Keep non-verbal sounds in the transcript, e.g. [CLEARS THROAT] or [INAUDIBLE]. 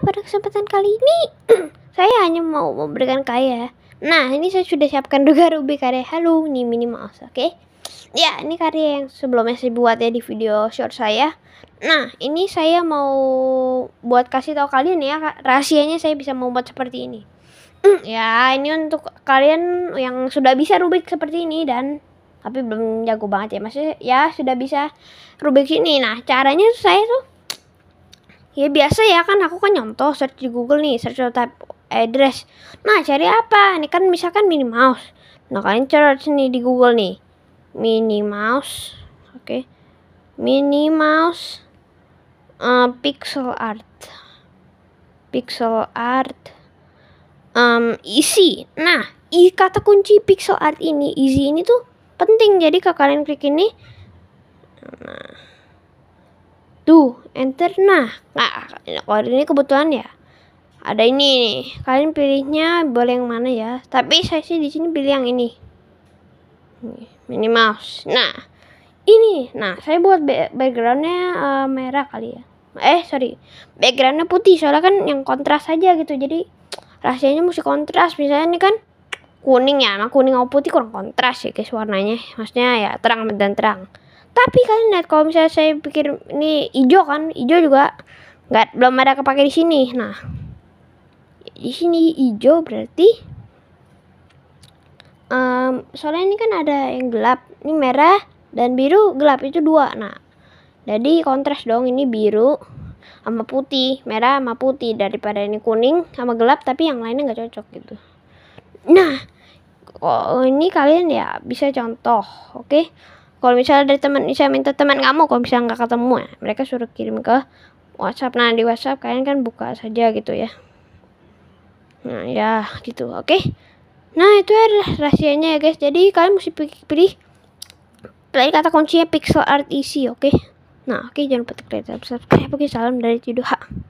pada kesempatan kali ini [CLEARS THROAT] saya hanya mau memberikan kaya Nah, ini saya sudah siapkan juga Ruby karya Halo ini minimal oke? Okay? Ya, ini karya yang sebelumnya saya buat ya di video short saya. Nah, ini saya mau buat kasih tahu kalian ya rahasianya saya bisa membuat seperti ini. [CLEARS THROAT] ya, ini untuk kalian yang sudah bisa Rubik seperti ini dan tapi belum jago banget ya. masih ya sudah bisa Rubik sini. Nah, caranya saya tuh ya biasa ya kan aku kan nyontoh search di Google nih search type address nah cari apa ini kan misalkan mini Mouse nah kalian cari nih di Google nih mini Mouse oke okay. mini Mouse uh, pixel art pixel art um, isi nah i kata kunci pixel art ini easy ini tuh penting jadi kalau kalian klik ini Tuh, enter nah. Nah, kalau ini kebetulan ya. Ada ini nih. Kalian pilihnya boleh yang mana ya? Tapi saya sih di sini pilih yang ini. Mini mouse. Nah, ini. Nah, saya buat backgroundnya uh, merah kali ya. Eh, sorry. Backgroundnya putih. Soalnya kan yang kontras aja gitu. Jadi rasanya mesti kontras. Misalnya ini kan kuning ya. Nah, kuning atau putih kurang kontras ya guys warnanya. Maksudnya ya terang dan terang tapi kalian lihat kalau misalnya saya pikir ini hijau kan hijau juga nggak belum ada kepake di sini nah di sini hijau berarti um, soalnya ini kan ada yang gelap ini merah dan biru gelap itu dua nah jadi kontras dong ini biru sama putih merah sama putih daripada ini kuning sama gelap tapi yang lainnya nggak cocok gitu nah kok ini kalian ya bisa contoh oke okay? kalau misalnya dari teman misalnya minta teman kamu kalau bisa nggak ketemu ya mereka suruh kirim ke WhatsApp nah di WhatsApp kalian kan buka saja gitu ya nah ya gitu oke okay? nah itu ya adalah rahasianya ya guys jadi kalian mesti pilih, pilih pilih kata kuncinya pixel art isi oke okay? nah oke okay, jangan lupa klik subscribe oke okay, salam dari Ciduha